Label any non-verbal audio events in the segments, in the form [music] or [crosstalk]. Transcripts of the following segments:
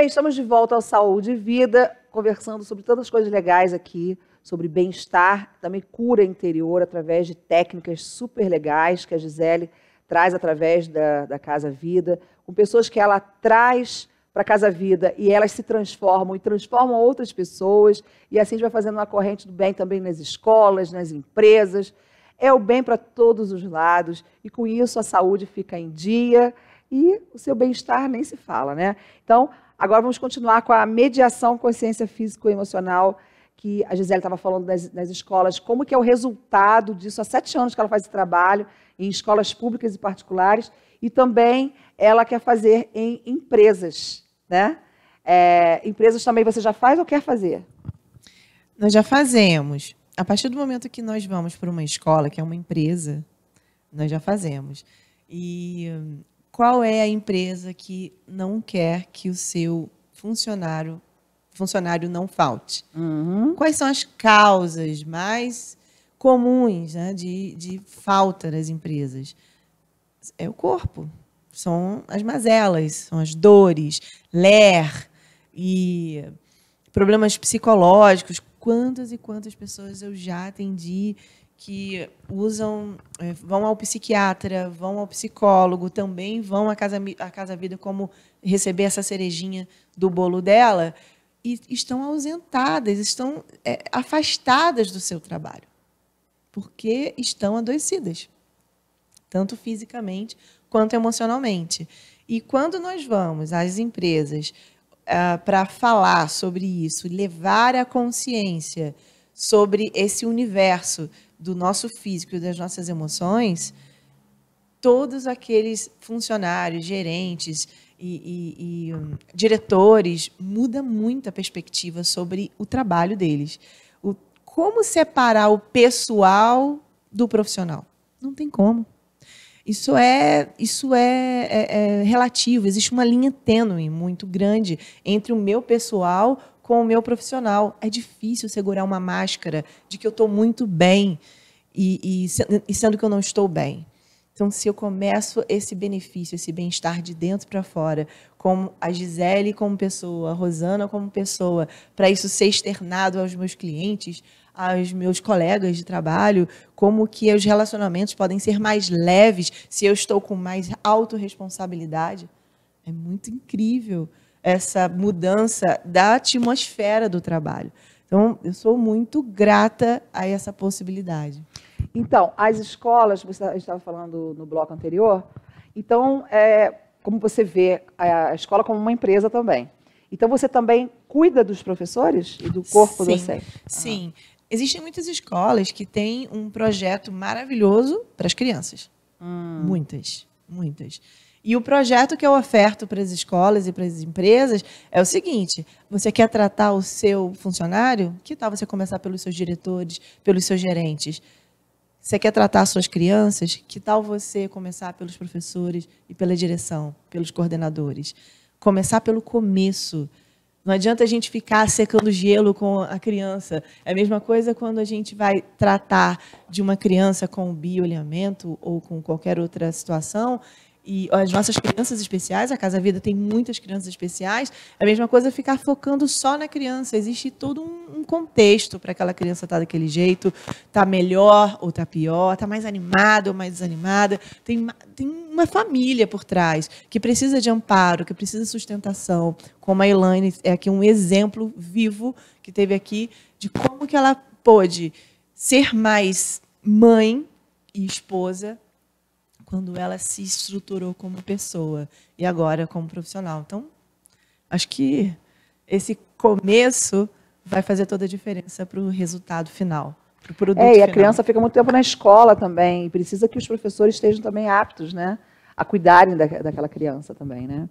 Bem, estamos de volta ao Saúde e Vida, conversando sobre tantas coisas legais aqui, sobre bem-estar, também cura interior através de técnicas super legais que a Gisele traz através da, da Casa Vida, com pessoas que ela traz para a Casa Vida e elas se transformam e transformam outras pessoas, e assim a gente vai fazendo uma corrente do bem também nas escolas, nas empresas. É o bem para todos os lados, e com isso a saúde fica em dia e o seu bem-estar nem se fala, né? Então, agora vamos continuar com a mediação consciência físico-emocional que a Gisele estava falando das, das, escolas, como que é o resultado disso. Há sete anos que ela faz esse trabalho em escolas públicas e particulares e também ela quer fazer em empresas, né? É, empresas também você já faz ou quer fazer? Nós já fazemos. A partir do momento que nós vamos para uma escola, que é uma empresa, nós já fazemos. E qual é a empresa que não quer que o seu funcionário funcionário não falte? Uhum. Quais são as causas mais comuns né, de, de falta das empresas? É o corpo, são as mazelas, são as dores, ler e problemas psicológicos. Quantas e quantas pessoas eu já atendi que usam, é, vão ao psiquiatra, vão ao psicólogo, também vão à Casa, à casa Vida como receber essa cerejinha do bolo dela, e estão ausentadas, estão é, afastadas do seu trabalho, porque estão adoecidas, tanto fisicamente quanto emocionalmente. E quando nós vamos às empresas é, para falar sobre isso, levar a consciência sobre esse universo do nosso físico e das nossas emoções, todos aqueles funcionários, gerentes e, e, e um, diretores muda muito a perspectiva sobre o trabalho deles. O, como separar o pessoal do profissional? Não tem como. Isso é, isso é, é, é relativo. Existe uma linha tênue muito grande entre o meu pessoal com o meu profissional. É difícil segurar uma máscara de que eu estou muito bem e, e, e sendo que eu não estou bem. Então, se eu começo esse benefício, esse bem-estar de dentro para fora, como a Gisele como pessoa, a Rosana como pessoa, para isso ser externado aos meus clientes, aos meus colegas de trabalho, como que os relacionamentos podem ser mais leves se eu estou com mais autorresponsabilidade. É muito incrível essa mudança da atmosfera do trabalho. Então, eu sou muito grata a essa possibilidade. Então, as escolas, você estava falando no bloco anterior, então, é, como você vê a escola como uma empresa também. Então, você também cuida dos professores e do corpo sim, docente? Sim. Existem muitas escolas que têm um projeto maravilhoso para as crianças. Hum. Muitas, muitas. E o projeto que eu oferto para as escolas e para as empresas é o seguinte: você quer tratar o seu funcionário? Que tal você começar pelos seus diretores, pelos seus gerentes? Você quer tratar suas crianças? Que tal você começar pelos professores e pela direção, pelos coordenadores? Começar pelo começo. Não adianta a gente ficar secando gelo com a criança. É a mesma coisa quando a gente vai tratar de uma criança com biolinhamento ou com qualquer outra situação e as nossas crianças especiais, a Casa Vida tem muitas crianças especiais, a mesma coisa é ficar focando só na criança. Existe todo um, um contexto para aquela criança estar tá daquele jeito, tá melhor ou tá pior, tá mais animada ou mais desanimada. Tem, tem uma família por trás que precisa de amparo, que precisa de sustentação, como a Elaine é aqui um exemplo vivo que teve aqui de como que ela pôde ser mais mãe e esposa quando ela se estruturou como pessoa e agora como profissional. Então, acho que esse começo vai fazer toda a diferença para o resultado final. Pro produto é, e a final. criança fica muito tempo na escola também, e precisa que os professores estejam também aptos, né, a cuidarem da, daquela criança também, né?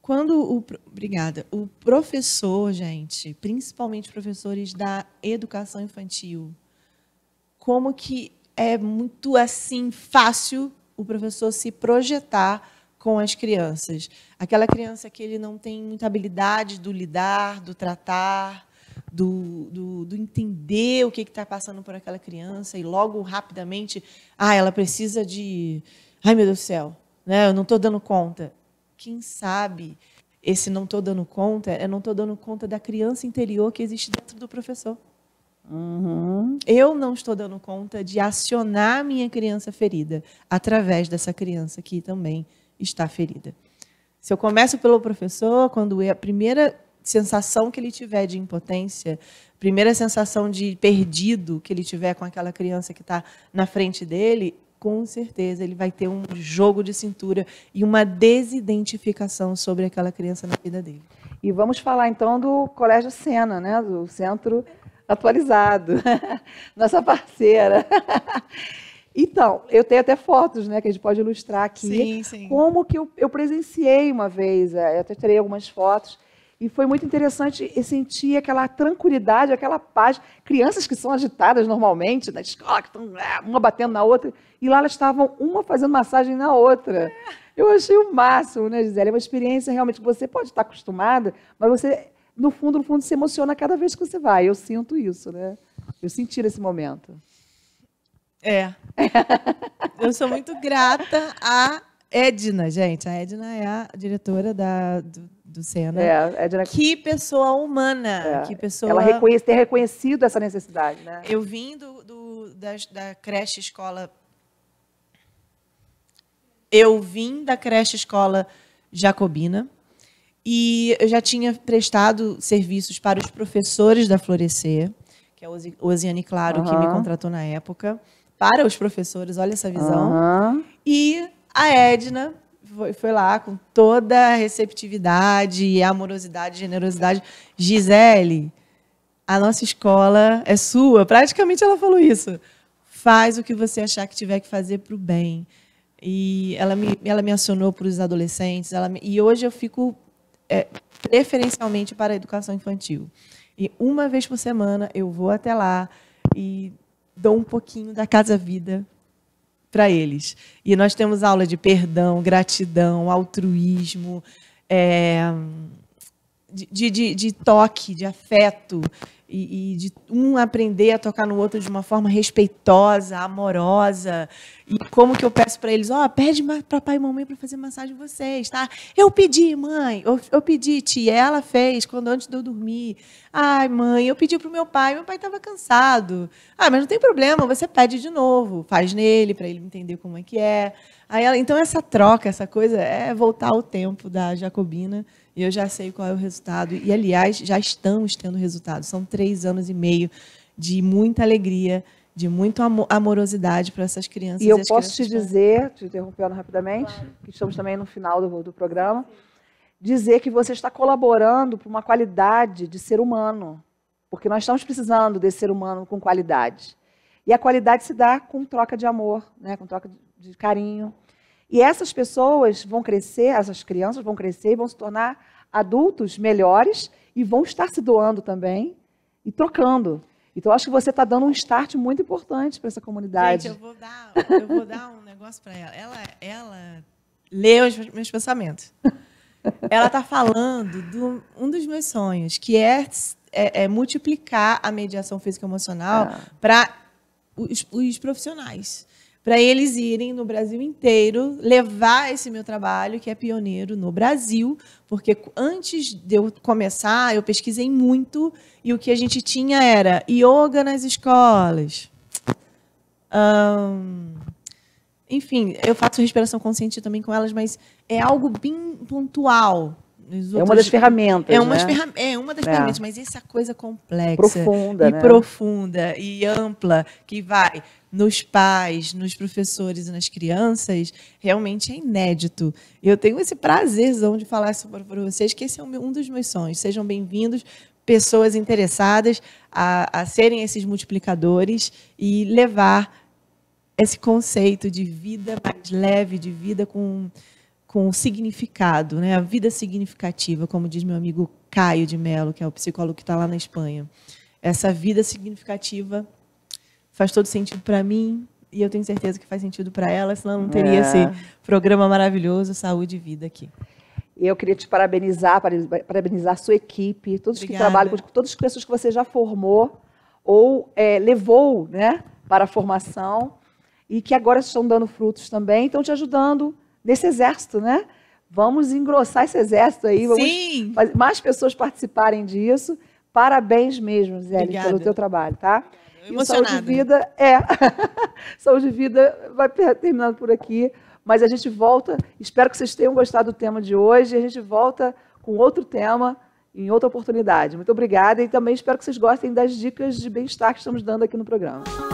Quando o obrigada, o professor, gente, principalmente professores da educação infantil, como que é muito assim fácil o professor se projetar com as crianças. Aquela criança que ele não tem muita habilidade do lidar, do tratar, do, do, do entender o que está passando por aquela criança e logo, rapidamente, ah, ela precisa de. Ai, meu Deus do céu, né? eu não estou dando conta. Quem sabe esse não estou dando conta, é não estou dando conta da criança interior que existe dentro do professor. Uhum. Eu não estou dando conta de acionar minha criança ferida através dessa criança que também está ferida. Se eu começo pelo professor, quando é a primeira sensação que ele tiver de impotência, primeira sensação de perdido que ele tiver com aquela criança que está na frente dele, com certeza ele vai ter um jogo de cintura e uma desidentificação sobre aquela criança na vida dele. E vamos falar então do Colégio Sena, né? do Centro atualizado, [laughs] nossa parceira. [laughs] Então, eu tenho até fotos, né, que a gente pode ilustrar aqui. Sim, sim. Como que eu, eu presenciei uma vez, é, eu até tirei algumas fotos, e foi muito interessante sentir aquela tranquilidade, aquela paz. Crianças que são agitadas normalmente na escola, que estão né, uma batendo na outra, e lá elas estavam uma fazendo massagem na outra. É. Eu achei o máximo, né, Gisele? É uma experiência realmente que você pode estar acostumada, mas você no fundo, no fundo, se emociona cada vez que você vai. Eu sinto isso, né? Eu senti nesse momento. É. Eu sou muito grata a Edna, gente. A Edna é a diretora da, do, do Senna. É, Edna... É que pessoa humana. É. Que pessoa... Ela reconhece, ter reconhecido essa necessidade, né? Eu vim do, do da, da creche escola... Eu vim da creche escola jacobina e eu já tinha prestado serviços para os professores da Florescer, que é a Oziane Claro, uhum. que me contratou na época, para os professores, olha essa visão. Uhum. E a Edna foi, foi, lá com toda a receptividade, amorosidade, generosidade. Gisele, a nossa escola é sua. Praticamente ela falou isso. Faz o que você achar que tiver que fazer para o bem. E ela me, ela me acionou para os adolescentes. Ela me, e hoje eu fico é, preferencialmente para a educação infantil. E uma vez por semana eu vou até lá e dou um pouquinho da Casa Vida para eles. E nós temos aula de perdão, gratidão, altruísmo, é, de, de, de toque, de afeto, e, e, de um aprender a tocar no outro de uma forma respeitosa, amorosa. E como que eu peço para eles, ó, oh, pede para pai e mamãe para fazer massagem em vocês, tá? Eu pedi, mãe, eu, eu pedi, tia, ela fez quando antes de eu dormir. Ai, mãe, eu pedi o meu pai, meu pai estava cansado. Ah, mas não tem problema, você pede de novo, faz nele para ele entender como é que é. Aí ela, então essa troca, essa coisa é voltar ao tempo da Jacobina e eu já sei qual é o resultado. E, aliás, já estamos tendo resultado. São três anos e meio de muita alegria, de muita amorosidade para essas crianças. E eu e posso te dizer, te interrompendo rapidamente, que estamos também no final do, do programa, dizer que você está colaborando para uma qualidade de ser humano. Porque nós estamos precisando desse ser humano com qualidade. E a qualidade se dá com troca de amor, né? com troca de carinho. E essas pessoas vão crescer, essas crianças vão crescer e vão se tornar adultos melhores e vão estar se doando também e trocando. Então, acho que você está dando um start muito importante para essa comunidade. Gente, eu vou dar, eu vou dar um negócio para ela. ela. Ela lê os meus pensamentos. Ela está falando de do, um dos meus sonhos, que é, é, é multiplicar a mediação física emocional ah. para os, os profissionais para eles irem no Brasil inteiro levar esse meu trabalho, que é pioneiro no Brasil, porque antes de eu começar, eu pesquisei muito e o que a gente tinha era yoga nas escolas. Um, enfim, eu faço respiração consciente também com elas, mas é algo bem pontual. Outros, é uma das ferramentas. É uma, né? ferram é uma das é. ferramentas, mas essa coisa complexa. Profunda. E né? profunda e ampla que vai nos pais, nos professores e nas crianças, realmente é inédito. Eu tenho esse prazerzão de falar isso para vocês, que esse é um dos meus sonhos. Sejam bem-vindos, pessoas interessadas a, a serem esses multiplicadores e levar esse conceito de vida mais leve, de vida com com significado, né? A vida significativa, como diz meu amigo Caio de Mello, que é o psicólogo que está lá na Espanha. Essa vida significativa faz todo sentido para mim e eu tenho certeza que faz sentido para ela, senão não teria é. esse programa maravilhoso Saúde e Vida aqui. E eu queria te parabenizar, parabenizar a sua equipe, todos Obrigada. que trabalham, todas as pessoas que você já formou ou é, levou né, para a formação e que agora estão dando frutos também, estão te ajudando nesse exército, né? Vamos engrossar esse exército aí, vamos Sim. fazer mais pessoas participarem disso. Parabéns mesmo, Zé, pelo teu trabalho, tá? Eu e o Saúde de Vida é. [laughs] Saúde de Vida vai terminando por aqui, mas a gente volta. Espero que vocês tenham gostado do tema de hoje. A gente volta com outro tema em outra oportunidade. Muito obrigada e também espero que vocês gostem das dicas de bem-estar que estamos dando aqui no programa.